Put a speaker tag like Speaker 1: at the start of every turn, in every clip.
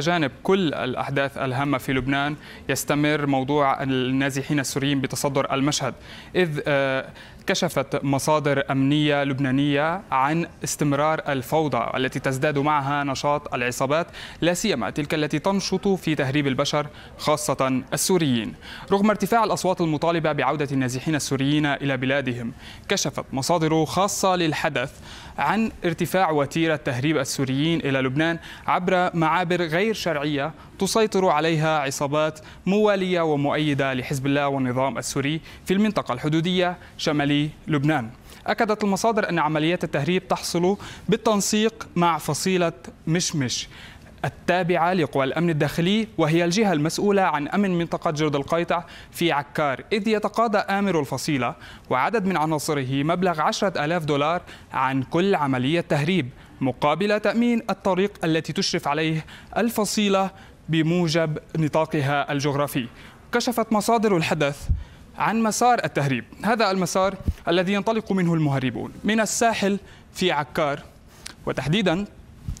Speaker 1: جانب كل الأحداث الهامة في لبنان يستمر موضوع النازحين السوريين بتصدر المشهد إذ آه، كشفت مصادر أمنية لبنانية عن استمرار الفوضى التي تزداد معها نشاط العصابات لا سيما تلك التي تنشط في تهريب البشر خاصة السوريين رغم ارتفاع الأصوات المطالبة بعودة النازحين السوريين إلى بلادهم كشفت مصادر خاصة للحدث عن ارتفاع وتيرة تهريب السوريين إلى لبنان عبر معابر غير شرعية تسيطر عليها عصابات موالية ومؤيدة لحزب الله والنظام السوري في المنطقة الحدودية شمالية لبنان أكدت المصادر أن عمليات التهريب تحصل بالتنسيق مع فصيلة مشمش التابعة لقوى الأمن الداخلي وهي الجهة المسؤولة عن أمن منطقة جرد القيطع في عكار إذ يتقاضى آمر الفصيلة وعدد من عناصره مبلغ عشرة ألاف دولار عن كل عملية تهريب مقابل تأمين الطريق التي تشرف عليه الفصيلة بموجب نطاقها الجغرافي كشفت مصادر الحدث عن مسار التهريب هذا المسار الذي ينطلق منه المهربون من الساحل في عكار وتحديدا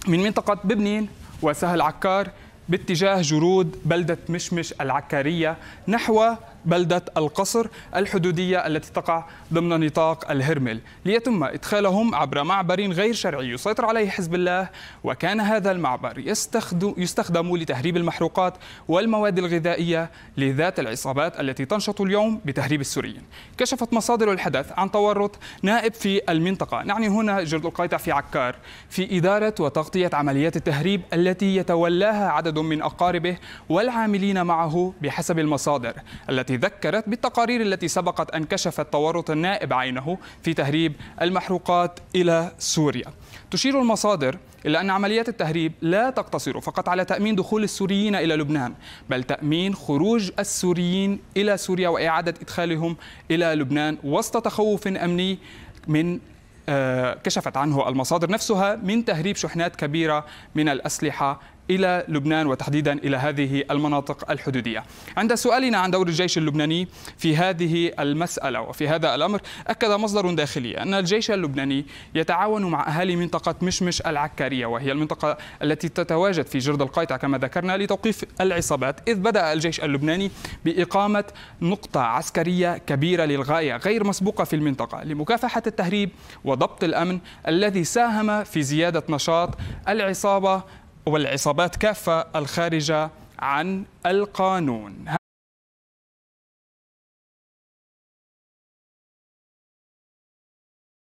Speaker 1: من منطقة ببنين وسهل عكار باتجاه جرود بلدة مشمش العكارية نحو بلدة القصر الحدودية التي تقع ضمن نطاق الهرمل ليتم إدخالهم عبر معبر غير شرعي يسيطر عليه حزب الله وكان هذا المعبر يستخدم, يستخدم لتهريب المحروقات والمواد الغذائية لذات العصابات التي تنشط اليوم بتهريب السوريين كشفت مصادر الحدث عن تورط نائب في المنطقة نعني هنا جرد القيطع في عكار في إدارة وتغطية عمليات التهريب التي يتولاها عدد عدد من أقاربه والعاملين معه بحسب المصادر التي ذكرت بالتقارير التي سبقت أن كشفت تورط النائب عينه في تهريب المحروقات إلى سوريا تشير المصادر إلا أن عمليات التهريب لا تقتصر فقط على تأمين دخول السوريين إلى لبنان بل تأمين خروج السوريين إلى سوريا وإعادة إدخالهم إلى لبنان وسط تخوف أمني من آه، كشفت عنه المصادر نفسها من تهريب شحنات كبيرة من الأسلحة إلى لبنان وتحديدا إلى هذه المناطق الحدودية عند سؤالنا عن دور الجيش اللبناني في هذه المسألة وفي هذا الأمر أكد مصدر داخلي أن الجيش اللبناني يتعاون مع أهالي منطقة مشمش العكارية وهي المنطقة التي تتواجد في جرد القيطع كما ذكرنا لتوقيف العصابات إذ بدأ الجيش اللبناني بإقامة نقطة عسكرية كبيرة للغاية غير مسبوقة في المنطقة لمكافحة التهريب وضبط الأمن الذي ساهم في زيادة نشاط العصابة والعصابات كافة الخارجة عن القانون